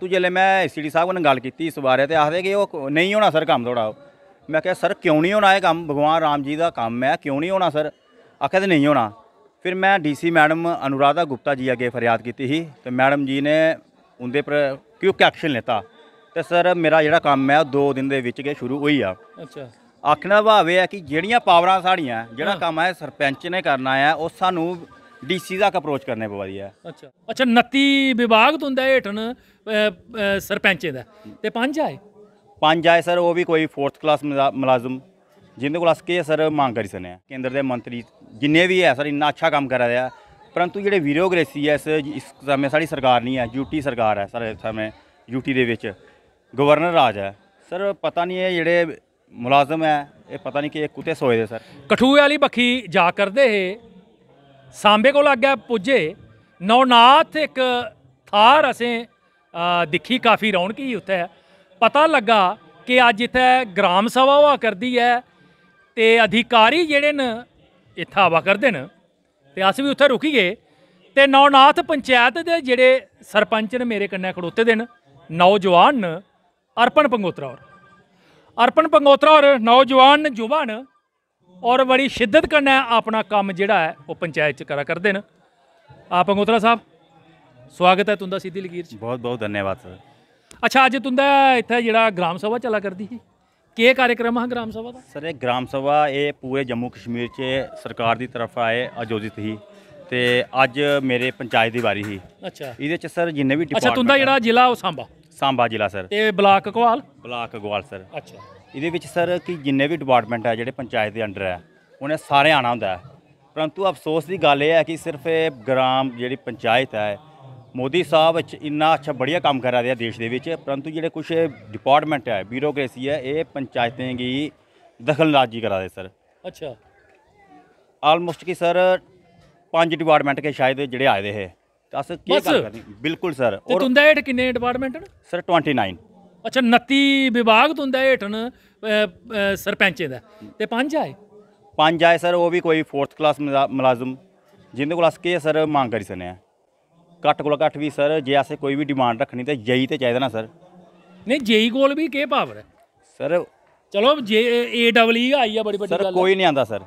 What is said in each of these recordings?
ਪਰਤੂ ਜਿਲੇ ਮੈਂ ਐਸਡੀ ਸਾਹਿਬ ਨਾਲ ਗੱਲ ਕੀਤੀ ਇਸ ਬਾਰੇ ਤੇ ਆਖਦੇ ਕਿ ਉਹ ਨਹੀਂ ਹੋਣਾ ਸਰ ਕੰਮ ਥੋੜਾ ਮੈਂ ਕਿਹਾ ਸਰ ਕਿਉਂ ਨਹੀਂ ਹੋਣਾ ਇਹ ਕੰਮ ਭਗਵਾਨ ਰਾਮ ਜੀ ਦਾ ਕੰਮ ਹੈ ਕਿਉਂ ਨਹੀਂ ਹੋਣਾ ਸਰ ਆਖਿਆ ਤੇ ਨਹੀਂ ਹੋਣਾ ਫਿਰ ਮੈਂ ਡੀਸੀ ਮੈਡਮ ਅਨੁਰਾਧਾ ਗੁਪਤਾ ਜੀ ਅੱਗੇ ਫਰਿਆਦ ਕੀਤੀ ਸੀ ਤੇ ਮੈਡਮ ਜੀ ਨੇ ਉਹਦੇ ਪਰ ਕਿਉਂਕਿ ਐਕਸ਼ਨ ਲੈਤਾ ਤੇ ਸਰ ਮੇਰਾ ਜਿਹੜਾ ਕੰਮ ਹੈ ਉਹ 2 ਦਿਨ ਦੇ ਵਿੱਚ ਕੇ ਸ਼ੁਰੂ ਹੋਈ ਆ ਅੱਛਾ ਆਖਣਾ ਭਾਵੇਂ ਹੈ ਕਿ ਜਿਹੜੀਆਂ ਪਾਵਰਾਂ ਸਾੜੀਆਂ ਜਿਹੜਾ ਕੰਮ ਹੈ ਸਰਪੰਚ ਨੇ ਕਰਨਾ ਹੈ ਉਹ ਸਾਨੂੰ ਡੀਸੀ ਦਾ ਅਪਰੋਚ ਕਰਨੇ ਪਵਾਦੀ ਆ ਅੱਛਾ ਅੱਛਾ 29 ਵਿਭਾਗ ਤੋਂ ਹੁੰਦਾ ਹੇਠਨ ਸਰਪੰਚੇ ਦਾ ਤੇ ਪੰਜ ਆਏ ਪੰਜ ਆਏ ਸਰ ਉਹ ਵੀ ਕੋਈ 4th ਕਲਾਸ ਮੁਲਾਜ਼ਮ ਜਿੰਦੇ ਕੋਲ ਅਸਕੇ ਸਰ ਮੰਗ ਕਰੀ ਸਨੇ ਕੇਂਦਰ ਦੇ ਮੰਤਰੀ ਜਿੰਨੇ ਵੀ ਹੈ ਸਰ ਇੰਨਾ ਅੱਛਾ ਕੰਮ ਕਰ ਰਿਹਾ ਪਰੰਤੂ ਜਿਹੜੇ ਵੀਰੋਗ੍ਰੇਸੀ ਐ ਇਸ ਇਸ ਸਮੇਂ ਸਾਡੀ ਸਰਕਾਰ ਨਹੀਂ ਐ ਯੂਟੀ ਸਰਕਾਰ ਐ ਸਰ ਇਸ ਸਮੇਂ ਯੂਟੀ ਦੇ ਵਿੱਚ ਗਵਰਨਰ ਰਾਜ ਐ ਸਰ ਪਤਾ ਨਹੀਂ ਇਹ ਜਿਹੜੇ ਮੁਲਾਜ਼ਮ ਐ ਇਹ ਪਤਾ ਨਹੀਂ ਕਿ ਇਹ ਕੁੱਤੇ ਸੋਏ ਦੇ ਸਰ ਕਠੂਏ ਵਾਲੀ ਬੱਖੀ ਜਾ ਕਰਦੇ ਇਹ ਸਾਂਬੇ ਕੋਲ ਗਿਆ ਪੁੱਜੇ ਨੌਨਾਥ ਇੱਕ ਥਾਰ ਅਸੀਂ ਦਿੱਖੀ ਕਾਫੀ ਰੌਣਕ ਹੀ ਉੱਥੇ ਪਤਾ ਲੱਗਾ ਕਿ ਅੱਜ ਇੱਥੇ ਗ੍ਰਾਮ ਸਭਾ ਹੋਆ ਕਰਦੀ ਹੈ ਤੇ ਅਧਿਕਾਰੀ ਜਿਹੜੇ ਨੇ ਇੱਥੇ ਆਵਾ ਕਰਦੇ ਨੇ ਤੇ ਅਸੀਂ ਵੀ ਉੱਥੇ ਰੁਕੀ ਗਏ ਤੇ ਨੌਨਾਥ ਪੰਚਾਇਤ ਦੇ ਜਿਹੜੇ ਸਰਪੰਚ ਨੇ ਮੇਰੇ ਕੰਨੇ ਖੜੋਤੇ ਦੇ ਨੇ ਨੌਜਵਾਨ ਅਰਪਣ ਪੰਗੋਤਰਾ ਔਰ ਅਰਪਣ ਪੰਗੋਤਰਾ ਔਰ ਨੌਜਵਾਨ ਜੁਬਾਨ ਔਰ ਬੜੀ ਸ਼ਿੱਦਤ ਕਰਨਾ ਆਪਣਾ ਕੰਮ ਜਿਹੜਾ ਹੈ ਉਹ ਪੰਚਾਇਤ ਚ ਕਰਾ ਕਰਦੇ ਨੇ ਆਪ ਅੰਗੋਤਰਾ ਸਾਹਿਬ ਸਵਾਗਤ ਹੈ ਤੁੰਦਾ ਸਿੱਧੀ ਲਕੀਰ ਚ ਬਹੁਤ ਬਹੁਤ ਧੰਨਵਾਦ ਸਰ ਅੱਛਾ ਅੱਜ ਤੁੰਦਾ ਇੱਥੇ ਜਿਹੜਾ ਗ੍ਰਾਮ ਸਭਾ ਚਲਾ ਕਰਦੀ ਸੀ ਕੀ ਕਾਰਜਕ੍ਰਮ ਹੈ ਗ੍ਰਾਮ ਸਭਾ ਦਾ ਸਰ ਇਹ ਗ੍ਰਾਮ ਸਭਾ ਇਹ ਪੂਰੇ ਜੰਮੂ ਕਸ਼ਮੀਰ 'ਚ ਸਰਕਾਰ ਦੀ ਤਰਫ ਆਏ ਆਯੋਜਿਤ ਹੀ ਤੇ ਅੱਜ ਮੇਰੇ ਪੰਚਾਇਤ ਦੀ ਵਾਰੀ ਸੀ ਅੱਛਾ ਇਹਦੇ 'ਚ ਸਰ ਜਿੰਨੇ ਵੀ ਡਿਪਾਰਟਮੈਂਟ ਅੱਛਾ ਤੁੰਦਾ ਜਿਹੜਾ ਜ਼ਿਲ੍ਹਾ ਉਹ ਸਾਂਬਾ ਸਾਂਬਾ ਜ਼ਿਲ੍ਹਾ ਸਰ ਤੇ block Gawal block Gawal sir ਅੱਛਾ ਇਹਦੇ ਵਿੱਚ ਸਰ ਕਿ ਜਿੰਨੇ ਵੀ ਡਿਪਾਰਟਮੈਂਟ ਹੈ ਜਿਹੜੇ ਪੰਚਾਇਤ ਦੇ ਅੰਡਰ ਹੈ ਉਹਨੇ ਸਾਰੇ ਆਣਾ ਹੁੰਦਾ ਹੈ ਪਰੰਤੂ ਅਫਸੋਸ ਦੀ ਗੱਲ ਇਹ ਹੈ ਕਿ ਸਿਰਫ ਇਹ ਗ੍ਰਾਮ ਜਿਹੜੀ ਪੰਚਾਇਤ ਹੈ ਮੋਦੀ ਸਾਹਿਬ ਇੰਨਾ ਅੱਛਾ ਬੜੀਆ ਕੰਮ ਕਰਾ ਆ ਦੇਸ਼ ਦੇ ਵਿੱਚ ਪਰੰਤੂ ਜਿਹੜੇ ਕੁਝ ਡਿਪਾਰਟਮੈਂਟ ਹੈ ਬਿਊਰੋਕ੍ਰੇਸੀ ਹੈ ਇਹ ਪੰਚਾਇਤਾਂ ਦੀ ਦਖਲਅੰਦਾਜ਼ੀ ਕਰਾ ਦੇ ਸਰ ਅੱਛਾ ਆਲਮੋਸਟ ਕਿ ਸਰ ਪੰਜ ਡਿਪਾਰਟਮੈਂਟ ਕੇ ਸ਼ਾਇਦ ਜਿਹੜੇ ਆਏ ਦੇ ਹੈ ਅਸ ਕੀ ਗੱਲ ਕਰਨੀ ਬਿਲਕੁਲ ਸਰ ਤੇ ਤੁੰਦਾ ਇਹ ਕਿੰਨੇ ਡਿਪਾਰਟਮੈਂਟ ਸਰ 29 ਅੱਛਾ 29 ਵਿਭਾਗ ਤੋਂ ਹੁੰਦਾ ਏਟਨ ਸਰਪੰਚੇ ਦਾ ਤੇ ਪੰਜ ਆਏ ਪੰਜ ਆਏ ਸਰ ਉਹ ਵੀ ਕੋਈ 4th ਕਲਾਸ ਮੁਲਾਜ਼ਮ ਜਿੰਦੇ ਕੋਲ ਅਸਕੇ ਸਰ ਮੰਗ ਕਰੀ ਸਨੇ ਆ ਘੱਟ ਕੋਲ ਘੱਟ ਵੀ ਸਰ ਜੇ ਐਸੇ ਕੋਈ ਵੀ ਡਿਮਾਂਡ ਰੱਖਣੀ ਤੇ ਜਈ ਤੇ ਚਾਹੀਦਾ ਨਾ ਸਰ ਨਹੀਂ ਜਈ ਕੋਲ ਵੀ ਕੀ ਪਾਵਰ ਹੈ ਸਰ ਚਲੋ ਜੇ ਏ ਡਬਲ ਈ ਆਈ ਆ ਬੜੀ ਵੱਡੀ ਗੱਲ ਸਰ ਕੋਈ ਨਹੀਂ ਆਂਦਾ ਸਰ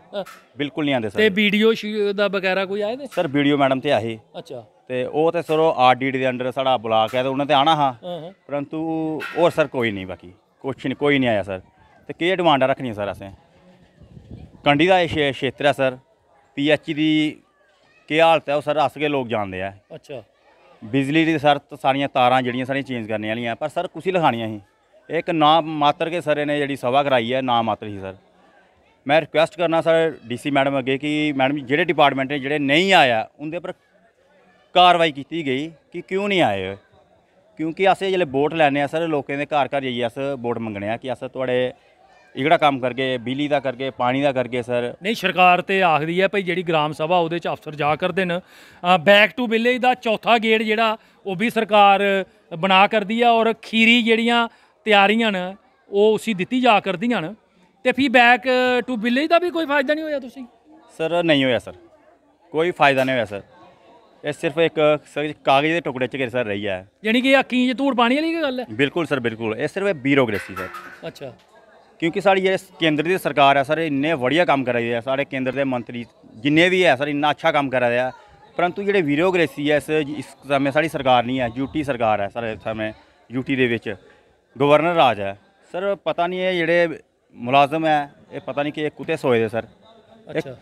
ਬਿਲਕੁਲ ਨਹੀਂ ਆਂਦੇ ਸਰ ਤੇ ਵੀਡੀਓ ਦਾ ਵਗੈਰਾ ਕੋਈ ਆਏ ਨੇ ਸਰ ਵੀਡੀਓ ਮੈਡਮ ਤੇ ਆਹੀ ਅੱਛਾ ਤੇ ਉਹ ਤੇ ਸਰੋ ਆਰਡੀਡ ਦੇ ਅੰਡਰ ਸਾਡਾ ਬਲਾਕ ਹੈ ਤੇ ਉਹਨਾਂ ਤੇ ਆਣਾ ਹਾਂ ਹੋਰ ਸਰ ਕੋਈ ਨਹੀਂ ਬਾਕੀ बाकी ਨਹੀਂ ਕੋਈ ਨਹੀਂ ਆਇਆ ਸਰ ਤੇ ਕੀ केह् डिमांडां ਰੱਖਣੀ ਸਰ ਅਸੀਂ ਕੰਡੀ ਦਾ ਇਹ ਖੇਤਰ ਹੈ ਸਰ पीएचई ਦੀ ਕੀ ਹਾਲਤ ਹੈ ਉਹ ਸਰ अस ਕੇ ਲੋਕ ਜਾਣਦੇ ਆ ਅੱਛਾ ਬਿਜਲੀ ਦੀ ਸਰ ਸਾਰੀਆਂ ਤਾਰਾਂ ਜਿਹੜੀਆਂ ਸਾਰੀਆਂ ਚੇਂਜ ਕਰਨੇ ਵਾਲੀਆਂ ਪਰ ਸਰ ਕੁਸੀ ਲਖਾਣੀਆਂ ਸੀ ਇੱਕ ਨਾ ਮਾਤਰ ਕੇ ਸਰ ਨੇ ਜਿਹੜੀ ਸਭਾ ਕਰਾਈ ਹੈ ਨਾ ਮਾਤਰ ਹੀ ਸਰ ਮੈਂ ਰਿਕੁਐਸਟ ਕਰਨਾ ਸਰ ਡੀਸੀ ਮੈਡਮ ਅੱਗੇ ਕਿ ਮੈਡਮ ਜਿਹੜੇ ਡਿਪਾਰਟਮੈਂਟ ਨੇ ਜਿਹੜੇ ਨਹੀਂ ਆਇਆ ਉਹਦੇ ਪਰ ਗਈ ਕਿ ਕਿਉਂ ਨਹੀਂ ਆਏ निं ਕਿਉਂਕਿ ਅਸੀਂ ਜਿਹੜੇ ਵੋਟ ਲੈਣੇ ਆ ਸਰ ਲੋਕਾਂ ਦੇ ਘਰ ਘਰ ਜਾਈਏ अस ਵੋਟ ਮੰਗਣੇ ਆ ਕਿ ਅਸ ਤੁਹਾਡੇ ਇਗੜਾ ਕੰਮ ਕਰਕੇ ਬਿਜਲੀ ਦਾ ਕਰਕੇ ਪਾਣੀ ਦਾ ਕਰਕੇ ਸਰ ਨਹੀਂ ਸਰਕਾਰ ਤੇ ਆਖਦੀ ਹੈ ਭਈ ਜਿਹੜੀ ਗ੍ਰਾਮ ਸਭਾ ਉਹਦੇ ਚ ਅਫਸਰ ਜਾ ਕਰਦੇ ਨੇ ਬੈਕ ਟੂ ਵਿਲੇਜ ਦਾ ਚੌਥਾ ਗੇੜ ਜਿਹੜਾ ਉਹ ਵੀ ਸਰਕਾਰ ਬਣਾ ਕਰਦੀ ਆ ਔਰ ਖੀਰੀ ਜਿਹੜੀਆਂ ਤਿਆਰੀਆਂ ਨੇ ਉਹ ਉਸੇ ਦਿੱਤੀ ਜਾ ਕਰਦੀਆਂ ਨੇ ਤੇ ਫਿਰ ਬੈਕ ਟੂ ਵਿਲੇਜ ਦਾ ਵੀ ਕੋਈ ਫਾਇਦਾ ਨਹੀਂ ਹੋਇਆ ਤੁਸੀਂ ਸਰ ਨਹੀਂ ਹੋਇਆ ਸਰ ਕੋਈ ਫਾਇਦਾ ਨਹੀਂ ਹੋਇਆ ਸਰ ਇਹ ਸਿਰਫ ਇੱਕ ਕਾਗਜ਼ ਦੇ ਟੁਕੜੇ ਚ ਸਰ ਰਹੀ ਹੈ ਯਾਨੀ ਕਿ ਅੱਖੀਂ ਜੇ ਧੂੜ ਪਾਣੀ ਵਾਲੀ ਕੀ ਗੱਲ ਹੈ ਬਿਲਕੁਲ ਸਰ ਬਿਲਕੁਲ ਇਹ ਸਿਰਫ ਬਿਊਰੋਕ੍ਰੇਸੀ ਹੈ ਅੱਛਾ ਕਿਉਂਕਿ ਸਾਡੀ ਇਹ ਕੇਂਦਰ ਦੀ ਸਰਕਾਰ ਹੈ ਸਰ ਇੰਨੇ ਵਧੀਆ ਕੰਮ ਕਰ ਰਹੀ ਹੈ ਸਾਡੇ ਕੇਂਦਰ ਦੇ ਮੰਤਰੀ ਜਿੰਨੇ ਵੀ ਹੈ ਸਰ ਇੰਨਾ ਅੱਛਾ ਕੰਮ ਕਰ ਰਹੇ ਆ ਪਰੰਤੂ ਜਿਹੜੇ ਬਿਊਰੋਕ੍ਰੇਸੀ ਹੈ ਇਸ ਇਸ ਸਮੇਂ ਸਾਡੀ ਸਰਕਾਰ ਨਹੀਂ ਹੈ ਯੂਟੀ ਸਰਕਾਰ ਹੈ ਸਰ ਇਸ ਸਮੇਂ ਯੂਟੀ ਦੇ ਵਿੱਚ ਗਵਰਨਰ ਰਾਜ ਹੈ ਸਰ ਪਤਾ ਨਹੀਂ ਇਹ ਜਿਹੜੇ ਮੁਲਾਜ਼ਮ ਹੈ ਇਹ ਪਤਾ ਨਹੀਂ ਕਿ ਇਹ ਕੁੱਤੇ ਸੋਏ ਦੇ ਸਰ ਅੱਛਾ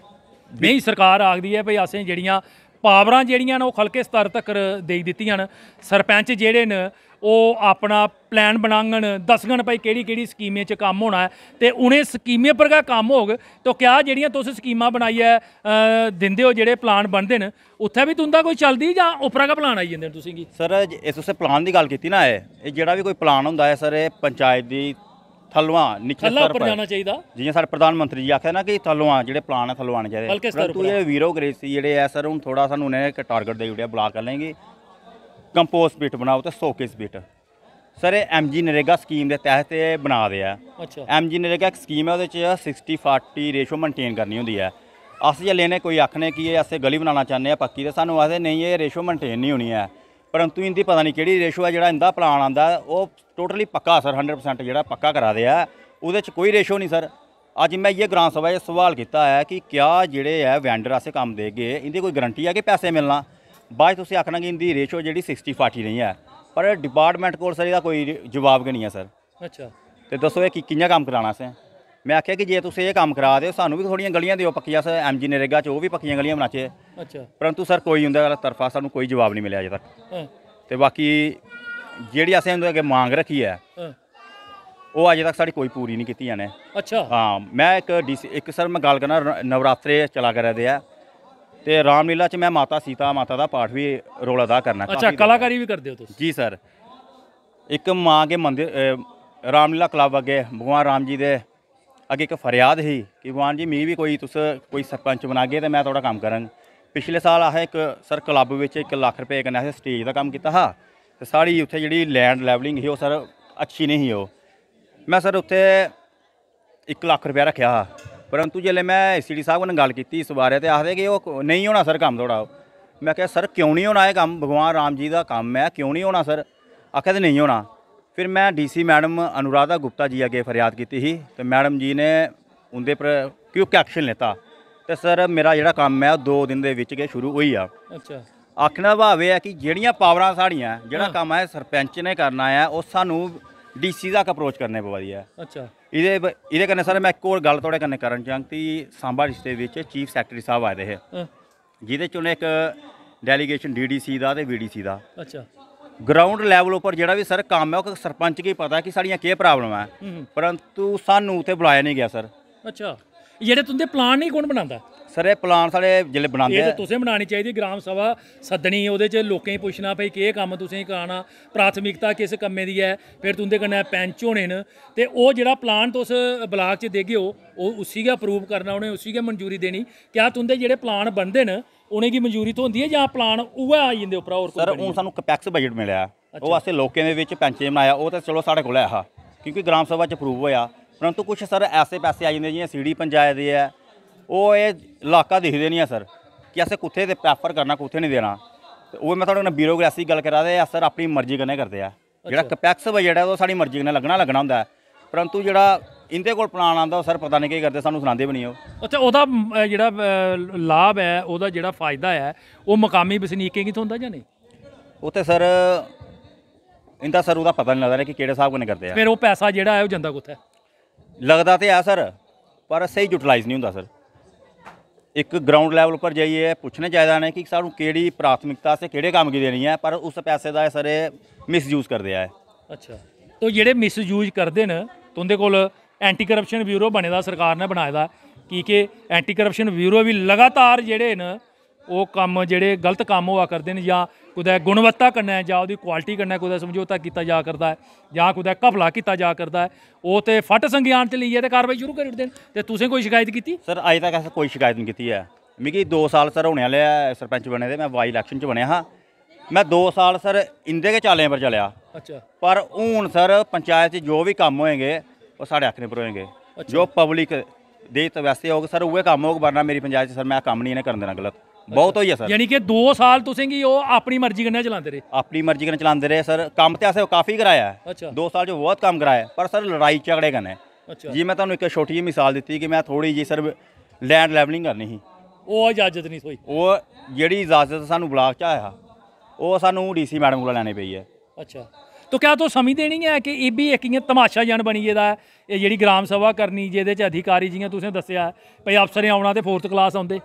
ਨਹੀਂ ਸਰਕਾਰ ਆਖਦੀ ਹੈ ਭਈ ਅਸੀਂ ਜਿਹੜੀਆਂ ਪਾਵਰਾਂ ਜਿਹੜੀਆਂ ਨੇ ਉਹ ਖਲਕੇ ਸਤਰ ਤੱਕ ਦੇ ਦਿੱਤੀਆਂ ਨੇ ਸਰਪੰਚ ਜਿਹੜੇ ਨੇ ਉਹ ਆਪਣਾ ਪਲਾਨ ਬਣਾਉਣ ਦਸਗਣ ਭਾਈ ਕਿਹੜੀ ਕਿਹੜੀ ਸਕੀਮੇ 'ਚ ਕੰਮ ਹੋਣਾ ਤੇ ਉਹਨੇ ਸਕੀਮੇ ਪਰਗਾ ਕੰਮ ਹੋਗ ਤੋ ਕਿਆ ਜਿਹੜੀਆਂ ਤੁਸੀਂ ਸਕੀਮਾਂ ਬਣਾਈ ਹੈ ਦਿੰਦੇ ਹੋ ਜਿਹੜੇ ਪਲਾਨ ਬਣਦੇ ਨੇ ਉੱਥੇ ਵੀ ਤੁੰਦਾ ਕੋਈ ਚੱਲਦੀ ਜਾਂ ਉਪਰਾ ਦਾ ਪਲਾਨ ਆਈ ਜਾਂਦੇ ਤੁਸੀਂ ਕੀ ਸਰ ਇਸ ਉਸੇ ਪਲਾਨ ਦੀ ਗੱਲ ਕੀਤੀ ਨਾ ਇਹ ਜਿਹੜਾ ਵੀ ਕੋਈ ਪਲਾਨ ਹੁੰਦਾ ਹੈ ਸਰ ਇਹ ਪੰਚਾਇਤ ਦੀ ਥਲਵਾ ਨਿਚਲੇ ਸਤਰ ਪਰ ਜਾਣਾ ਚਾਹੀਦਾ ਜਿਵੇਂ ਸਾਡੇ ਪ੍ਰਧਾਨ ਮੰਤਰੀ ਜੀ ਆਖਿਆ ਨਾ ਕਿ ਥਲਵਾ ਜਿਹੜੇ ਪਲਾਨ ਹੈ ਥਲਵਾਣ ਜਾਏ ਪਰੰਤੂ ਇਹ ਵੀਰੋਗ੍ਰੇਸੀ ਜਿਹੜੇ ਐ ਸਰ ਹੁਣ ਥੋੜਾ ਸਾਨੂੰ ਨੇ ਇੱਕ ਟਾਰਗੇਟ ਦੇ ਜੁੜਿਆ ਬਲਾਕ ਕਰ ਲੈਣਗੇ ਕੰਪੋਸਟ ਪਿਟ ਬਣਾਉ ਤੇ ਸੋਕੇਸ ਪਿਟ ਸਰ ਇਹ ਐਮਜੀ ਨਰੇਗਾ ਸਕੀਮ ਦੇ ਤਹਿਤ ਇਹ ਬਣਾ ਦਿਆ ਅੱਛਾ ਐਮਜੀ ਨਰੇਗਾ ਇੱਕ ਸਕੀਮ ਹੈ ਉਹਦੇ ਚ 60 40 ਰੇਸ਼ੋ ਮੇਨਟੇਨ ਕਰਨੀ ਹੁੰਦੀ ਹੈ ਅਸੀਂ ਜੇ ਲੈਨੇ ਕੋਈ ਆਖਨੇ ਕੀ ਇਹ ਅਸੀਂ ਗਲੀ ਬਣਾਉਣਾ ਚਾਹੁੰਦੇ ਆ ਪੱਕੀ ਤੇ ਸਾਨੂੰ ਆਖਦੇ ਨਹੀਂ ਇਹ ਰੇਸ਼ੋ ਮੇਨਟੇਨ ਨਹੀਂ ਹੋਣੀ ਹੈ ਪਰੰਤੂ ਇਹਦੀ ਪਤਾ ਨਹੀਂ ਕਿਹੜੀ ਰੇਸ਼ੋ ਆ ਜਿਹੜਾ ਇਹਦਾ ਪਲਾਨ ਆਂਦਾ ਉਹ ਟੋਟਲੀ ਪੱਕਾ ਸਰ 100% ਜਿਹੜਾ ਪੱਕਾ ਕਰਾ ਦਿਆ ਉਹਦੇ 'ਚ ਕੋਈ ਰੇਸ਼ੋ ਨਹੀਂ ਸਰ ਅੱਜ ਮੈਂ ਇਹ ਗ੍ਰਾਮ ਸਭਾ 'ਚ ਸਵਾਲ ਕੀਤਾ ਹੈ ਕਿ ਕਿਆ ਜਿਹੜੇ ਹੈ ਵੈਂਡਰ ਆਸੇ ਕੰਮ ਦੇਗੇ ਇਹਦੀ ਕੋਈ ਗਾਰੰਟੀ ਹੈ ਕਿ ਪੈਸੇ ਮਿਲਣਾ ਬਾਅਦ ਤੁਸੀਂ ਆਖਣਾ ਕਿ ਇਹਦੀ ਰੇਸ਼ੋ ਜਿਹੜੀ 60 40 ਨਹੀਂ ਹੈ ਪਰ ਡਿਪਾਰਟਮੈਂਟ ਕੋਲ ਸਰ ਇਹਦਾ ਕੋਈ ਜਵਾਬ ਨਹੀਂ ਹੈ ਸਰ ਅੱਛਾ ਤੇ ਦੱਸੋ ਇਹ ਕਿ ਕਿੰਨਾ ਕੰਮ ਕਰਾਣਾ ਸੀ ਮੈਂ ਆਖਿਆ ਕਿ ਜੇ ਤੁਸੀਂ ਇਹ ਕੰਮ ਕਰਾ ਦਿਓ ਸਾਨੂੰ ਵੀ ਥੋੜੀਆਂ ਗਲੀਆਂ ਦਿਓ ਪੱਕੀਆਂ ਸਰ ਐਮਜੀ ਨਰੇਗਾ ਚ ਉਹ ਵੀ ਪੱਕੀਆਂ ਗਲੀਆਂ ਬਣਾਚੇ ਅੱਛਾ ਪਰੰਤੂ ਸਰ ਕੋਈ ਹੁੰਦਾ ਤਰਫਾ ਸਾਨੂੰ ਕੋਈ ਜਵਾਬ ਨਹੀਂ ਮਿਲਿਆ ਅਜੇ ਤੱਕ ਤੇ ਬਾਕੀ ਜਿਹੜੀ ਅਸੀਂ ਅੱਗੇ ਮੰਗ ਰੱਖੀ ਹੈ ਉਹ ਅਜੇ ਤੱਕ ਸਾਡੀ ਕੋਈ ਪੂਰੀ ਨਹੀਂ ਕੀਤੀ ਜਾਣੇ ਅੱਛਾ ਹਾਂ ਮੈਂ ਇੱਕ ਇੱਕ ਸਰ ਮੈਂ ਗੱਲ ਕਰਨਾ ਨਵਰਾਤਰੇ ਚਲਾ ਕਰ ਰਹੇ ਆ ਤੇ ਰਾਮਲੀਲਾ ਚ ਮੈਂ ਮਾਤਾ ਸੀਤਾ ਮਾਤਾ ਦਾ ਪਾਠ ਵੀ ਰੋਲ ਅਦਾ ਕਰਨਾ ਅੱਛਾ ਕਲਾਕਾਰੀ ਵੀ ਕਰਦੇ ਹੋ ਤੁਸੀਂ ਜੀ ਸਰ ਇੱਕ ਮਾਂ ਕੇ ਮੰਦਿਰ ਰਾਮਲੀਲਾ ਕਲੱਬ ਅੱਗੇ ਭਗਵਾਨ ਰਾਮ ਜੀ ਦੇ ਅੱਗੇ ਇੱਕ ਫਰਿਆਦ ਹੀ ਕਿ ਭਗਵਾਨ ਜੀ ਮੀ ਵੀ ਕੋਈ ਤੁਸ ਕੋਈ ਸਰਪੰਚ ਬਣਾਗੇ ਤੇ ਮੈਂ ਤੁਹਾਡਾ ਕੰਮ ਕਰਾਂ ਪਿਛਲੇ ਸਾਲ ਆਹ ਇੱਕ ਸਰ ਕਲੱਬ ਵਿੱਚ 1 ਲੱਖ ਰੁਪਏ ਕਨੇ ਅਸੀਂ ਸਟੇਜ ਦਾ ਕੰਮ ਕੀਤਾ ਹਾ ਤੇ ਸਾਰੀ ਉੱਥੇ ਜਿਹੜੀ ਲੈਂਡ ਲੈਵਲਿੰਗ ਸੀ ਉਹ ਸਰ ਅੱਛੀ ਨਹੀਂ ਹੋ ਮੈਂ ਸਰ ਉੱਥੇ 1 ਲੱਖ ਰੁਪਏ ਰੱਖਿਆ ਹਾ ਪਰੰਤੂ ਜਦ ਮੈਂ ਐਸਡੀ ਸਾਹਿਬ ਨਾਲ ਗੱਲ ਕੀਤੀ ਇਸ ਬਾਰੇ ਤੇ ਆਖਦੇ ਕਿ ਉਹ ਨਹੀਂ ਹੋਣਾ ਸਰ ਕੰਮ ਥੋੜਾ ਮੈਂ ਕਿਹਾ ਸਰ ਕਿਉਂ ਨਹੀਂ ਹੋਣਾ ਇਹ ਕੰਮ ਭਗਵਾਨ ਰਾਮ ਜੀ ਦਾ ਕੰਮ ਹੈ ਕਿਉਂ ਨਹੀਂ ਹੋਣਾ ਸਰ ਆਖਿਆ ਤੇ ਨਹੀਂ ਹੋਣਾ ਫਿਰ ਮੈਂ ਡੀਸੀ ਮੈਡਮ ਅਨੁਰਾਧਾ ਗੁਪਤਾ ਜੀ ਅੱਗੇ ਫਰਿਆਦ ਕੀਤੀ ਸੀ ਤੇ ਮੈਡਮ ਜੀ ਨੇ ਉਹਦੇ ਪਰ ਕਿਉਂ ਐਕਸ਼ਨ ਲੈਤਾ ਤੇ ਸਰ ਮੇਰਾ ਜਿਹੜਾ ਕੰਮ ਹੈ ਉਹ 2 ਦਿਨ ਦੇ ਵਿੱਚ ਕੇ ਸ਼ੁਰੂ ਹੋਈ ਆ ਅੱਛਾ ਆਖਣਾ ਭਾਵੇਂ ਆ ਕਿ ਜਿਹੜੀਆਂ ਪਾਵਰਾਂ ਸਾੜੀਆਂ ਜਿਹੜਾ ਕੰਮ ਹੈ ਸਰਪੰਚ ਨੇ ਕਰਨਾ ਹੈ ਉਹ ਸਾਨੂੰ ਡੀਸੀ ਦਾ ਅਪਰੋਚ ਕਰਨੇ ਪਵਾਦੀ ਆ ਅੱਛਾ ਇਹਦੇ ਇਹਦੇ ਕਰਨੇ ਸਰ ਮੈਂ ਇੱਕ ਹੋਰ ਗੱਲ ਤੁਹਾਡੇ ਕਰਨੇ ਕਰਨ ਚਾਹਾਂ ਸਾਂਭਾ ਸਾਂਬਾ ਰਿਸ਼ਤੇ ਵਿੱਚ ਚੀਫ ਸੈਕਟਰੀ ਸਾਹਿਬ ਆਏ ਦੇ ਹੈ ਜਿਹਦੇ ਚੋਂ ਇੱਕ ਡੈਲੀਗੇਸ਼ਨ ਡੀਡੀਸੀ ਦਾ ਤੇ ਵੀਡੀਸੀ ਦਾ ਅੱਛਾ ਗਰਾਊਂਡ ਲੈਵਲ ਉੱਪਰ ਜਿਹੜਾ ਵੀ ਸਰ ਕੰਮ ਹੈ ਉਹ ਸਰਪੰਚ ਕੀ ਪਤਾ ਕਿ ਸਾਡੀਆਂ ਕੀ ਪ੍ਰੋਬਲਮ ਹੈ ਪਰੰਤੂ ਸਾਨੂੰ ਉੱਥੇ ਬੁਲਾਇਆ ਨਹੀਂ ਗਿਆ ਸਰ ਅੱਛਾ ਜਿਹੜੇ ਤੁੰਦੇ ਪਲਾਨ ਨਹੀਂ ਕੋਣ ਬਣਾਉਂਦਾ ਸਰ ਇਹ ਪਲਾਨ ਸਾਡੇ ਜਿਲੇ ਬਣਾਉਂਦੇ ਇਹ ਤਾਂ ਤੁਸੀਂ ਬਣਾਣੀ ਚਾਹੀਦੀ ਗ੍ਰਾਮ ਸਭਾ ਸੱਦਣੀ ਉਹਦੇ ਚ ਲੋਕਾਂ ਹੀ ਪੁੱਛਣਾ ਪਈ ਕਿ ਇਹ ਕੰਮ ਤੁਸੀਂ ਕਰਾਣਾ ਪ੍ਰਾਥਮਿਕਤਾ ਕਿਸ ਕੰਮੇ ਦੀ ਹੈ ਫਿਰ ਤੁੰਦੇ ਕੰਨੇ ਪੈਂਚ ਹੋਣੇ ਨੇ ਤੇ ਉਹ ਜਿਹੜਾ ਪਲਾਨ ਤੁਸ ਬਲਾਕ ਚ ਦੇਗੇ ਉਹ ਉਸੇ ਹੀ ਅਪਰੂਵ ਕਰਨਾ ਉਹਨੇ ਉਸੇ ਹੀ ਮਨਜ਼ੂਰੀ ਦੇਣੀ ਕਿਆ ਤੁੰਦੇ ਜਿਹੜੇ ਪਲਾਨ ਬਣਦੇ ਨੇ ਉਹਨੇ ਕੀ ਮਨਜ਼ੂਰੀ ਤੋਂ ਹੁੰਦੀ ਹੈ ਜਾਂ ਪਲਾਨ ਉਹ ਆ ਜਾਂਦੇ ਉਪਰ ਹੋਰ ਕੋਈ ਸਰ ਉਹ ਸਾਨੂੰ ਕਪੈਕਸ ਬਜਟ ਮਿਲਿਆ ਉਹ ਵਾਸਤੇ ਲੋਕਾਂ ਦੇ ਵਿੱਚ ਪੈਂਚੇ ਬਣਾਇਆ ਉਹ ਤਾਂ ਚਲੋ ਸਾਡੇ ਕੋਲ ਆ ਆ ਕਿਉਂਕਿ ਗ੍ਰਾਮ ਸਭਾ ਚ ਅਪਰੂਵ ਹੋਇਆ ਪਰੰਤੂ ਕੁਝ ਸਰ ਐਸੇ ਪੈਸੇ ਆ ਜਾਂਦੇ ਜਿਹੜੇ ਸੀੜੀ ਪੰਚਾਇਤ ਦੇ ਆ ਉਹ ਇਹ ਇਲਾਕਾ ਦੇਖਦੇ ਨਹੀਂ ਆ ਸਰ ਕਿ ਅਸੀਂ ਕਿੱਥੇ ਤੇ ਪ੍ਰੈਫਰ ਕਰਨਾ ਕਿੱਥੇ ਨਹੀਂ ਦੇਣਾ ਉਹ ਮੈਂ ਤੁਹਾਡੇ ਨਾਲ ਬਿਊਰੋਕਰੇਸੀ ਗੱਲ ਕਰਾ ਰਹੇ ਆ ਸਰ ਆਪਣੀ ਮਰਜ਼ੀ ਕਰਨੇ ਕਰਦੇ ਆ ਜਿਹੜਾ ਕਪੈਕਸ ਬਜਟ ਹੈ ਉਹ ਸਾਡੀ ਮਰਜ਼ੀ ਨਾਲ ਲੱਗਣਾ ਲੱਗਣਾ ਹੁੰਦਾ ਪਰੰਤੂ ਜਿਹੜਾ ਇਹਦੇ ਕੋਲ ਪਲਾਨ ਆਂਦਾ ਸਰ ਪਤਾ ਨਹੀਂ ਕੀ ਕਰਦੇ ਸਾਨੂੰ ਸੁਣਾਉਂਦੇ ਵੀ ਨਹੀਂ ਉਹ ਅੱਛਾ ਉਹਦਾ ਜਿਹੜਾ ਲਾਭ ਹੈ ਉਹਦਾ ਜਿਹੜਾ ਫਾਇਦਾ ਹੈ ਉਹ ਮਕਾਮੀ ਵਸਨੀਕਾਂ ਕਿਥੋਂ ਹੁੰਦਾ ਜਾਂ ਨਹੀਂ ਉੱਥੇ ਸਰ ਇਹਦਾ ਸਰ ਉਹਦਾ ਪਤਾ ਨਹੀਂ ਲੱਗਦਾ ਕਿ ਕਿਹੜੇ ਸਾਹਿਬ ਕੋਨੇ ਕਰਦੇ ਆ ਫਿਰ ਉਹ ਪੈਸਾ ਜਿਹੜਾ ਹੈ ਉਹ ਜਾਂਦਾ ਕਿੱਥੇ ਲੱਗਦਾ ਤੇ ਆ ਸਰ ਪਰ ਸਹੀ ਯੂਟਿਲਾਈਜ਼ ਨਹੀਂ ਹੁੰਦਾ ਸਰ ਇੱਕ ਗਰਾਊਂਡ ਲੈਵਲ ਉੱਪਰ ਜਾਈਏ ਪੁੱਛਣਾ ਚਾਹੀਦਾ ਨੇ ਕਿ ਸਾਨੂੰ ਕਿਹੜੀ ਪ੍ਰਾਥਮਿਕਤਾ ਸੇ ਕਿਹੜੇ ਕੰਮ ਕੀ ਦੇਣੀ ਹੈ ਪਰ ਉਸ ਪੈਸੇ ਦਾ ਸਰ ਮਿਸਯੂਜ਼ ਕਰਦੇ ਆ ਅੱਛਾ ਤੋ ਜਿਹੜੇ ਮਿਸਯੂਜ਼ ਕਰਦੇ ਨੇ ਤੁੰਦੇ ਕੋਲ ਐਂਟੀ ਕਰਪਸ਼ਨ ਬਿਊਰੋ ਬਣੇ ਦਾ ਸਰਕਾਰ ਨੇ ਬਣਾਇਆ ਦਾ ਕੀ ਕਿ ਐਂਟੀ ਕਰਪਸ਼ਨ ਬਿਊਰੋ ਵੀ ਲਗਾਤਾਰ ਜਿਹੜੇ ਨੇ ਉਹ ਕੰਮ ਜਿਹੜੇ ਗਲਤ ਕੰਮ ਹੋਆ ਕਰਦੇ ਨੇ ਜਾਂ ਕੋਈ ਗੁਣਵੱਤਾ ਕਰਨਾ ਜਾਂ ਉਹਦੀ ਕੁਆਲਿਟੀ ਕਰਨਾ ਕੋਈ ਸਮਝੌਤਾ ਕੀਤਾ ਜਾ ਕਰਦਾ ਹੈ ਜਾਂ ਕੋਈ ਘਪਲਾ ਕੀਤਾ ਜਾ ਕਰਦਾ ਹੈ ਉਹ ਤੇ ਫਟ ਸੰਗਿਆਨ ਚ ਲਈਏ ਤੇ ਕਾਰਵਾਈ ਸ਼ੁਰੂ ਕਰ ਦੇਣ ਤੇ ਤੁਸੀਂ ਕੋਈ ਸ਼ਿਕਾਇਤ ਕੀਤੀ ਸਰ ਅਜੇ ਤੱਕ ਐਸਾ ਕੋਈ ਸ਼ਿਕਾਇਤ ਨਹੀਂ ਕੀਤੀ ਹੈ ਮਿਕੀ 2 ਸਾਲ ਸਰ ਹੋਣੇ ਵਾਲੇ ਆ ਸਰਪੰਚ ਬਣੇ ਦੇ ਮੈਂ ਵਾਈ ਇਲੈਕਸ਼ਨ ਚ ਬਣਿਆ ਹਾਂ ਮੈਂ 2 ਸਾਲ ਸਰ ਇੰਦੇ ਕੇ ਚਾਲੇ ਪਰ ਚਲਿਆ ਅੱਛਾ ਪਰ ਹੁਣ ਸਰ ਪੰਚਾਇਤ 'ਚ ਜੋ ਵੀ ਕੰਮ ਹੋਏਗੇ ਉਹ ਸਾਡੇ ਹੱਥ भरोएंगे ਪਰੋਏਗੇ ਜੋ ਪਬਲਿਕ ਦੇ ਤਵੈਸੇ ਹੋਗਾ ਸਰ ਉਹ ਕੰਮ ਹੋਗਾ ਬਰਨਾ ਮੇਰੀ ਪੰਚਾਇਤ ਚ ਸਰ ਮੈਂ ਕੰਮ ਨਹੀਂ ਇਹਨੇ ਕਰਨ ਦੇਣਾ ਗਲਤ ਬਹੁਤ ਹੋਈ ਹੈ ਸਰ ਯਾਨੀ ਕਿ 2 ਸਾਲ ਤੁਸੀਂ ਕੀ ਉਹ ਆਪਣੀ ਮਰਜ਼ੀ ਕਰਨੇ ਚਲਾਉਂਦੇ ਰਹੇ ਆਪਣੀ ਮਰਜ਼ੀ ਕਰਨੇ ਚਲਾਉਂਦੇ ਰਹੇ ਸਰ ਕੰਮ ਤੇ ਆਸੇ ਕਾਫੀ ਕਰਾਇਆ 2 ਸਾਲ ਜੋ ਬਹੁਤ ਕੰਮ ਕਰਾਇਆ ਪਰ ਸਰ ਲੜਾਈ ਝਗੜੇ ਕਰਨੇ ਜੀ ਮੈਂ ਤੁਹਾਨੂੰ ਇੱਕ ਛੋਟੀ ਜਿਹੀ ਮਿਸਾਲ ਦਿੱਤੀ ਕਿ ਮੈਂ ਥੋੜੀ ਜੀ ਸਰ ਲੈਂਡ ਲੈਵਲਿੰਗ ਕਰਨੀ ਸੀ ਉਹ ਇਜਾਜ਼ਤ ਨਹੀਂ ਸੋਈ ਉਹ ਜਿਹੜੀ ਇਜਾਜ਼ਤ ਸਾਨੂੰ ਬਲਾਕ ਚ ਆਇਆ ਉਹ ਸਾਨੂੰ ਡੀਸੀ ਮੈਡਮ ਕੋਲ ਲੈਣੀ ਪਈ ਹੈ ਅੱਛਾ ਤੋ ਕਿਆ ਤੋ ਸਮਝ ਦੇਣੀ ਹੈ ਕਿ ਇਹ ਵੀ ਇੱਕ इयां ਤਮਾਸ਼ਾ जन ਬਣੀ ਜਿਹਦਾ ਇਹ ਜਿਹੜੀ ਗ੍ਰਾਮ ਸਭਾ ਕਰਨੀ ਜਿਹਦੇ ਚ ਅਧਿਕਾਰੀ ਜੀਆਂ ਤੁਸੀਂ ਦੱਸਿਆ ਭਈ भाई ਆਉਣਾ ਤੇ ਫੋਰਥ ਕਲਾਸ ਆਉਂਦੇ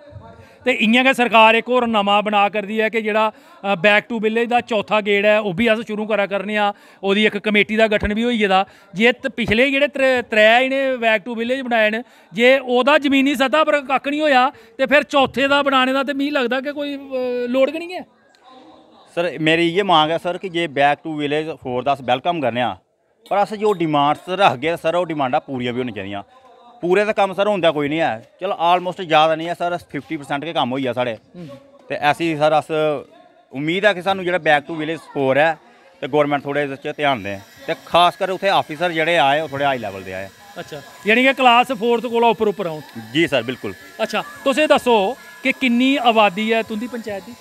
ਤੇ ਇਆਂ ਕੇ ਸਰਕਾਰ ਇੱਕ ਹੋਰ ਨਵਾਂ ਬਣਾ ਕਰਦੀ ਹੈ ਕਿ ਜਿਹੜਾ ਬੈਕ ਟੂ ਵਿਲੇਜ ਦਾ ਚੌਥਾ ਗੇੜ ਹੈ ਉਹ ਵੀ ਅਸ ਸ਼ੁਰੂ ਕਰਾ ਕਰਨੇ ਆ ਉਹਦੀ ਇੱਕ ਕਮੇਟੀ ਦਾ ਗਠਨ ਵੀ ਹੋਈ ਇਹਦਾ ਜੇ ਪਿਛਲੇ ਜਿਹੜੇ ਤਰੇ ਇਹਨੇ ਬੈਕ ਟੂ ਵਿਲੇਜ ਬਣਾਏ ਨੇ ਜੇ ਉਹਦਾ ਜ਼ਮੀਨੀ ਸਤਹ ਪਰ ਕੱਖ ਨਹੀਂ ਹੋਇਆ ਤੇ ਫਿਰ ਚੌਥੇ ਦਾ ਬਣਾਉਣੇ ਦਾ ਤੇ ਮੀ ਲੱਗਦਾ ਕਿ ਕੋਈ ਲੋੜ ਨਹੀਂ ਹੈ ਸਰ ਮੇਰੀ ਇਹ ਮੰਗ ਹੈ ਸਰ ਕਿ ਜੇ ਬੈਕ ਟੂ ਵਿਲੇਜ 410 ਵੈਲਕਮ ਕਰਨੇ ਆ ਪਰ ਅਸੀਂ ਜੋ ਡਿਮਾਂਡਸ ਰੱਖ ਗਏ ਸਰ ਉਹ ਡਿਮਾਂਡਾਂ ਪੂਰੀਆਂ ਵੀ ਹੋਣੀਆਂ ਚਾਹੀਦੀਆਂ ਪੂਰੇ ਤਾਂ ਕੰਮ ਸਰ ਹੁੰਦਾ ਕੋਈ ਨਹੀਂ ਹੈ ਚਲ ਆਲਮੋਸਟ ਜ਼ਿਆਦਾ ਨਹੀਂ ਹੈ ਸਰ 50% ਕੇ ਕੰਮ ਹੋਈ ਆ ਸਾਡੇ ਤੇ ਐਸੀ ਸਰ ਅਸ ਉਮੀਦ ਹੈ ਕਿ ਸਾਨੂੰ ਜਿਹੜਾ ਬੈਕ ਟੂ ਵਿਲੇਜ 4 ਹੈ ਤੇ ਗਵਰਨਮੈਂਟ ਥੋੜੇ ਜਿਹਾ ਧਿਆਨ ਦੇ ਤੇ ਖਾਸ ਕਰ ਉਥੇ ਆਫੀਸਰ ਜਿਹੜੇ ਆਏ ਉਹ ਥੋੜੇ ਹਾਈ ਲੈਵਲ ਦੇ ਆਏ ਅੱਛਾ ਯਾਨੀ ਕਿ ਕਲਾਸ 4th ਕੋਲੋਂ ਉੱਪਰ ਉੱਪਰ ਆਉਂ ਜੀ ਸਰ ਬਿਲਕੁਲ ਅੱਛਾ ਤੁਸੀਂ ਦੱਸੋ ਕਿ ਕਿੰਨੀ ਆਬਾਦੀ ਹੈ ਤੁੰਦੀ ਪੰਚਾਇਤ ਦੀ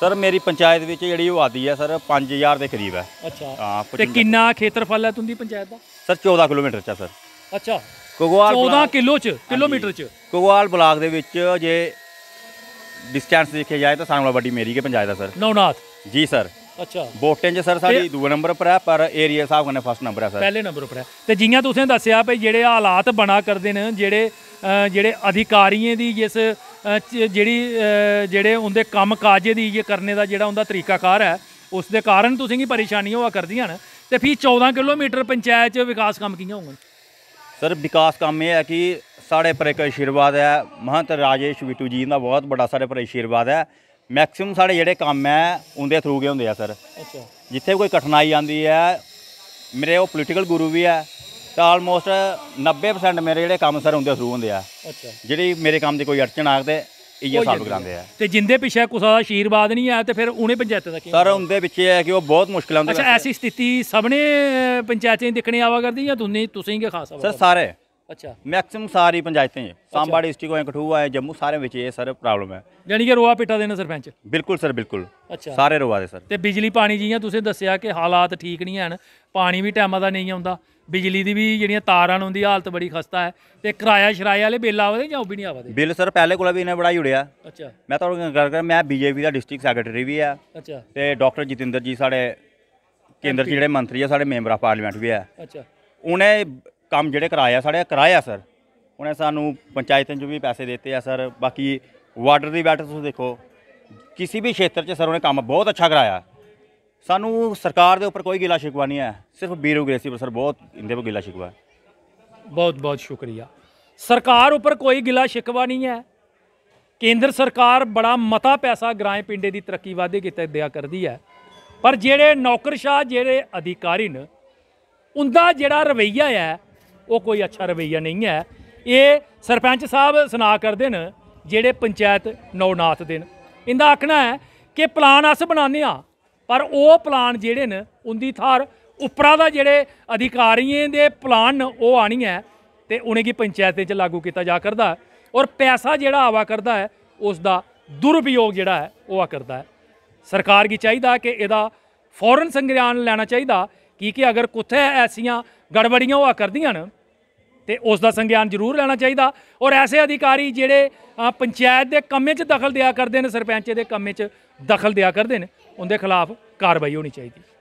ਸਰ ਮੇਰੀ ਪੰਚਾਇਤ ਵਿੱਚ ਜਿਹੜੀ ਉਹ ਆਦੀ ਹੈ ਸਰ 5000 ਦੇ ਕਰੀਬ ਹੈ ਅੱਛਾ ਹਾਂ ਤੇ ਕਿੰਨਾ ਖੇਤਰਫਲ ਹੈ ਤੁੰਦੀ ਪੰਚਾਇਤ ਦਾ ਸਰ 14 ਕਿਲੋਮੀਟਰ ਚਾ ਸਰ ਅੱਛਾ ਕੁਗਵਾਲ 14 ਕਿਲੋ ਚ ਕਿਲੋਮੀਟਰ ਚ ਕੁਗਵਾਲ ਬਲਾਕ ਦੇ ਵਿੱਚ ਜੇ ਡਿਸਟੈਂਸ ਦੇਖਿਆ ਜਾਏ ਤਾਂ ਸਾਨੂੰ ਵੱਡੀ ਮੇਰੀ ਕੇ ਪੰਚਾਇਤ ਹੈ ਸਰ ਨੌਨਾਥ ਜੀ ਸਰ ਅੱਛਾ ਵੋਟਾਂ 'ਚ ਸਰ ਸਾਡੀ ਦੂਜੇ ਨੰਬਰ ਪਰ ਹੈ ਪਰ ਏਰੀਆ ਹਿਸਾਬ ਕਨੇ ਫਸਟ ਨੰਬਰ ਹੈ ਸਰ ਪਹਿਲੇ ਨੰਬਰ ਉੱਪਰ ਹੈ ਤੇ ਜਿਵੇਂ ਤੁਸੀਂ ਦੱਸਿਆ ਭਈ ਜਿਹੜੇ ਹਾਲਾਤ ਬਣਾ ਕਰਦੇ ਨੇ ਜਿਹੜੇ ਜਿਹੜੇ ਅਧਿਕਾਰੀਆਂ ਦੀ ਜਿਸ ਜਿਹੜੀ ਜਿਹੜੇ ਉਹਦੇ ਕੰਮ ਕਾਜੇ ਦੀ ਇਹ ਕਰਨੇ ਦਾ ਜਿਹੜਾ ਉਹਦਾ ਤਰੀਕਾਕਾਰ ਹੈ ਉਸ ਦੇ ਕਾਰਨ ਤੁਸੀਂ ਕੀ ਪਰੇਸ਼ਾਨੀ ਹੋਆ ਕਰਦੀਆਂ ਨੇ ਤੇ ਫਿਰ 14 ਕਿਲੋਮੀਟਰ ਪੰਚਾਇਤ ਚ ਵਿਕਾਸ ਕੰਮ ਕੀ ਹੋਣਗੇ ਸਰ ਵਿਕਾਸ ਕੰਮ ਇਹ ਹੈ ਕਿ ਸਾਡੇ ਪਰ ਇੱਕ ਹੈ ਮਹੰਤ ਰਾਜੇਸ਼ ਵਿਟੂ ਜੀ ਦਾ ਬਹੁਤ ਵੱਡਾ ਸਾਡੇ ਪਰ ਅਸ਼ੀਰਵਾਦ ਹੈ ਮੈਕਸਿਮਮ ਸਾਡੇ ਜਿਹੜੇ ਕੰਮ ਹੈ ਉਹਦੇ ਥਰੂ ਗਏ ਹੁੰਦੇ ਆ ਸਰ ਅੱਛਾ ਜਿੱਥੇ ਕੋਈ ਕਠਿਨਾਈ ਆਂਦੀ ਹੈ ਮੇਰੇ ਉਹ ਪੋਲੀਟੀਕਲ ਗੁਰੂ ਵੀ ਹੈ ਤਾਂ ਆਲਮੋਸਟ 90% ਮੇਰੇ ਜਿਹੜੇ ਕੰਮ ਸਰ ਹੁੰਦੇ ਸ਼ੁਰੂ ਹੁੰਦੇ ਆ ਅੱਛਾ ਜਿਹੜੀ ਮੇਰੇ ਕੰਮ ਦੀ ਕੋਈ ਅੜਚਣ ਆਗਦੇ ਇਹ ਸਾਲ ਕਰਾਂਦੇ ਆ ਤੇ ਜਿੰਦੇ ਪਿੱਛੇ ਕੁਸਾ ਦਾ ਆਸ਼ੀਰਵਾਦ ਨਹੀਂ ਆ ਤੇ ਫਿਰ ਉਹਨੇ ਪੰਚਾਇਤ ਦਾ ਕੀ ਸਰ ਹੁੰਦੇ ਪਿੱਛੇ ਹੈ ਕਿ ਉਹ ਬਹੁਤ ਮੁਸ਼ਕਲਾਂ ਦਾ ਅੱਛਾ ਐਸੀ ਸਥਿਤੀ ਸਭ ਨੇ ਪੰਚਾਇਤਾਂ ਹੀ ਦੇਖਣੀ ਆਵਾ ਕਰਦੀ ਜਾਂ ਤੁਸੀਂ ਤੁਸੀਂ ਕੇ ਖਾਸ ਆਵਾ ਸਰ ਸਾਰੇ ਅੱਛਾ ਮੈਕਸਿਮ ਸਾਰੀ ਪੰਚਾਇਤਾਂ ਹੈ ਸਾਂਬਾ ਡਿਸਟ੍ਰਿਕਟ ਹੋਏ ਕਠੂਆ ਹੈ ਜੰਮੂ ਸਾਰੇ ਵਿੱਚ ਇਹ ਸਰ ਪ੍ਰੋਬਲਮ ਹੈ ਯਾਨੀ ਕਿ ਰੋਆ ਪਿੱਟਾ ਦੇਣਾ ਸਰਪੰਚ ਬਿਲਕੁਲ ਸਰ ਬਿਲਕੁਲ ਅੱਛਾ ਸਾਰੇ ਰੋਆ ਦੇ ਸਰ ਤੇ ਬਿਜਲੀ ਪਾਣੀ ਜੀਆਂ ਤੁਸੀਂ ਦੱਸਿਆ ਕਿ ਹਾਲਾਤ ਠੀਕ ਨਹੀਂ ਹਨ ਪਾਣੀ ਵੀ ਟਾਈਮ ਦਾ ਨਹੀਂ ਆਉਂਦਾ ਬਿਜਲੀ ਦੀ ਵੀ ਜਿਹੜੀਆਂ ਤਾਰਾਂ ਨੂੰ ਦੀ ਹਾਲਤ ਬੜੀ ਖਸਤਾ ਹੈ ਤੇ ਕਿਰਾਇਆ ਸ਼ਰਾਇਆ ਵਾਲੇ ਬਿੱਲ ਆਵਦੇ ਜਾਂ ਉਹ ਵੀ ਨਹੀਂ ਆਵਦੇ ਬਿੱਲ ਸਰ ਪਹਿਲੇ ਕੋਲ ਵੀ ਇਹਨੇ ਬੜਾ ਜੁੜਿਆ ਅੱਛਾ ਮੈਂ ਤੁਹਾਨੂੰ ਗੱਲ ਕਰ ਮੈਂ ਬੀਜੇਪੀ ਦਾ ਡਿਸਟ੍ਰਿਕਟ ਸੈਕਟਰੀ ਵੀ ਆ ਅੱਛਾ ਤੇ ਡਾਕਟਰ ਜਤਿੰਦਰ ਜੀ ਸਾਡੇ ਕੇਂਦਰ 'ਚ ਜਿਹੜੇ ਮੰਤਰੀ ਆ ਸਾਡੇ ਮੈਂਬਰ ਆਫ ਪਾਰਲੀਮੈਂਟ ਵੀ ਆ ਅੱਛਾ ਉਹਨੇ ਕੰਮ ਜਿਹੜੇ ਕਰਾਇਆ ਸਾਡੇ ਕਰਾਇਆ ਸਰ ਉਹਨੇ ਸਾਨੂੰ ਪੰਚਾਇਤਾਂ 'ਚ ਵੀ ਪੈਸੇ ਦਿੱਤੇ ਆ ਸਰ ਬਾਕੀ ਵਾਟਰ ਦੀ ਬੈਟਰ ਤੁਸੀਂ ਦੇਖੋ ਕਿਸੇ ਵੀ ਖੇਤਰ 'ਚ ਸਰ ਉਹਨੇ ਕੰਮ ਬਹੁਤ ਅੱਛਾ ਕਰਾਇਆ ਸਾਨੂੰ ਸਰਕਾਰ ਦੇ ਉੱਪਰ ਕੋਈ ਗਿਲਾ ਸ਼ਿਕਵਾ ਨਹੀਂ ਹੈ ਸਿਰਫ ਬਿਊਰੋਕ੍ਰੇਸੀ ਪਰ ਸਰ ਬਹੁਤ ਇੰਦੇ ਪਰ ਗਿਲਾ ਸ਼ਿਕਵਾ ਹੈ ਬਹੁਤ ਬਹੁਤ ਸ਼ੁਕਰੀਆ ਸਰਕਾਰ ਉੱਪਰ ਕੋਈ ਗਿਲਾ ਸ਼ਿਕਵਾ ਨਹੀਂ ਹੈ ਕੇਂਦਰ ਸਰਕਾਰ ਬੜਾ ਮਤਾ ਪੈਸਾ ਗ੍ਰਾਮ ਪਿੰਡੇ ਦੀ ਤਰੱਕੀ ਵਾਧੇ ਕਿਤੇ ਦਿਆ ਕਰਦੀ ਹੈ ਪਰ ਜਿਹੜੇ ਨੌਕਰਸ਼ਾਹ ਜਿਹੜੇ ਅਧਿਕਾਰੀ ਨੇ ਉਹਦਾ ਜਿਹੜਾ ਰਵਈਆ ਹੈ ਉਹ ਕੋਈ ਅੱਛਾ ਰਵਈਆ ਨਹੀਂ ਹੈ ਇਹ ਸਰਪੰਚ ਸਾਹਿਬ ਸੁਣਾ ਕਰਦੇ ਨੇ ਜਿਹੜੇ ਪੰਚਾਇਤ ਨੌਨਾਥ ਦੇ ਨੇ ਇਹਦਾ ਆਖਣਾ ਹੈ ਕਿ ਪਲਾਨ ਅਸ ਬਣਾਉਂਦੇ ਆ ਪਰ ਉਹ ਪਲਾਨ ਜਿਹੜੇ ਨੇ ਉੰਦੀ ਥਾਰ ਉਪਰਾ ਦਾ ਜਿਹੜੇ ਅਧਿਕਾਰੀਆਂ ਦੇ ਪਲਾਨ ਉਹ ਆਣੀ ਹੈ ਤੇ ਉਹਨੇ ਕੀ ਦੇ 'ਚ ਲਾਗੂ ਕੀਤਾ ਜਾ ਕਰਦਾ ਔਰ ਪੈਸਾ ਜਿਹੜਾ ਆਵਾ ਕਰਦਾ ਹੈ ਉਸ ਦਾ ਦੁਰਉਪਯੋਗ ਜਿਹੜਾ ਹੈ ਉਹ ਆ ਕਰਦਾ ਹੈ ਸਰਕਾਰ ਕੀ ਚਾਹੀਦਾ ਕਿ ਇਹਦਾ ਫੌਰਨ ਸੰਗ੍ਰਿਆਨ ਲੈਣਾ ਚਾਹੀਦਾ ਕੀ ਕਿ ਅਗਰ ਕੁੱਥੇ ਐਸੀਆਂ ਗੜਬੜੀਆਂ ਹੋਆ ਕਰਦੀਆਂ ਨੇ ਤੇ ਉਸ ਦਾ ਸੰਗਿਆਨ ਜ਼ਰੂਰ ਲੈਣਾ ਚਾਹੀਦਾ ਔਰ ਐਸੇ ਅਧਿਕਾਰੀ ਜਿਹੜੇ ਪੰਚਾਇਤ ਦੇ ਕੰਮੇ 'ਚ ਦਖਲ ਦਿਆ ਕਰਦੇ ਨੇ ਸਰਪੰਚ ਦੇ ਕੰਮੇ 'ਚ ਦਖਲ ਦਿਆ ਕਰਦੇ ਨੇ ਉਹਦੇ ਖਿਲਾਫ ਕਾਰਵਾਈ ਹੋਣੀ ਚਾਹੀਦੀ